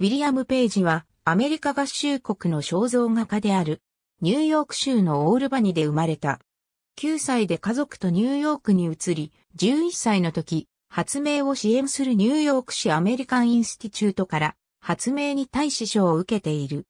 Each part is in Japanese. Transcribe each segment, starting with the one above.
ウィリアム・ページはアメリカ合衆国の肖像画家であるニューヨーク州のオールバニで生まれた。9歳で家族とニューヨークに移り、11歳の時、発明を支援するニューヨーク市アメリカン・インスティチュートから発明に対し賞を受けている。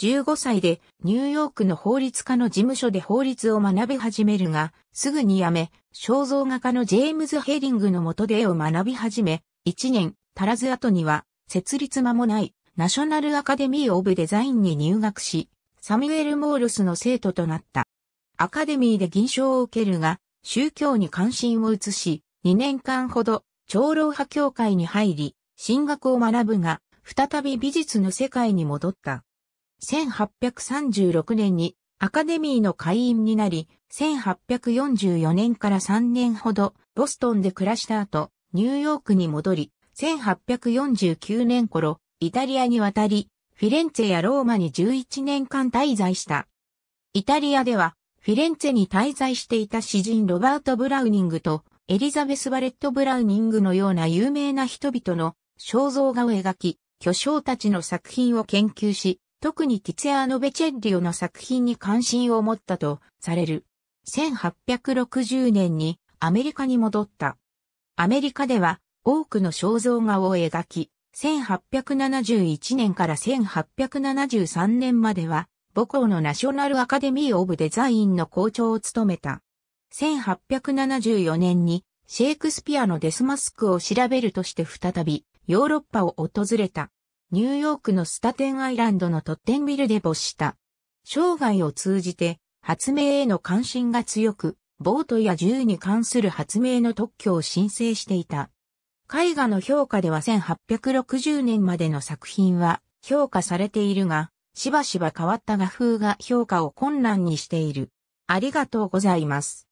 15歳でニューヨークの法律家の事務所で法律を学び始めるが、すぐに辞め、肖像画家のジェームズ・ヘリングの下で絵を学び始め、1年足らず後には設立間もない、ナショナルアカデミー・オブ・デザインに入学し、サミュエル・モールスの生徒となった。アカデミーで銀賞を受けるが、宗教に関心を移し、2年間ほど、長老派教会に入り、進学を学ぶが、再び美術の世界に戻った。1836年にアカデミーの会員になり、1844年から3年ほどボストンで暮らした後、ニューヨークに戻り、1849年頃、イタリアに渡り、フィレンツェやローマに11年間滞在した。イタリアでは、フィレンツェに滞在していた詩人ロバート・ブラウニングとエリザベス・バレット・ブラウニングのような有名な人々の肖像画を描き、巨匠たちの作品を研究し、特にティツェアーノ・ベチェッリオの作品に関心を持ったとされる。1860年にアメリカに戻った。アメリカでは多くの肖像画を描き、1871年から1873年までは、母校のナショナルアカデミー・オブ・デザインの校長を務めた。1874年にシェイクスピアのデスマスクを調べるとして再びヨーロッパを訪れた。ニューヨークのスタテンアイランドのトッテンビルで没した。生涯を通じて発明への関心が強く、ボートや銃に関する発明の特許を申請していた。絵画の評価では1860年までの作品は評価されているが、しばしば変わった画風が評価を困難にしている。ありがとうございます。